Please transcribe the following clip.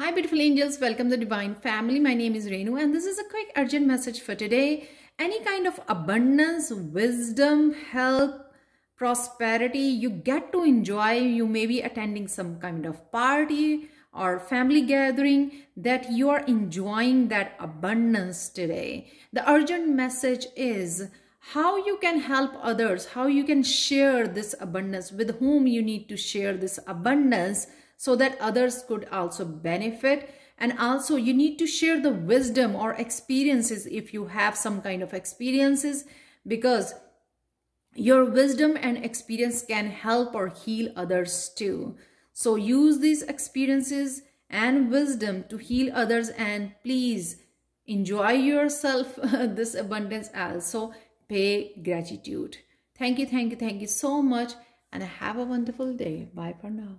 Hi beautiful angels, welcome to the Divine Family. My name is Renu and this is a quick urgent message for today. Any kind of abundance, wisdom, help, prosperity you get to enjoy, you may be attending some kind of party or family gathering that you are enjoying that abundance today. The urgent message is how you can help others, how you can share this abundance, with whom you need to share this abundance so that others could also benefit and also you need to share the wisdom or experiences if you have some kind of experiences because your wisdom and experience can help or heal others too so use these experiences and wisdom to heal others and please enjoy yourself this abundance also pay gratitude thank you thank you thank you so much and have a wonderful day bye for now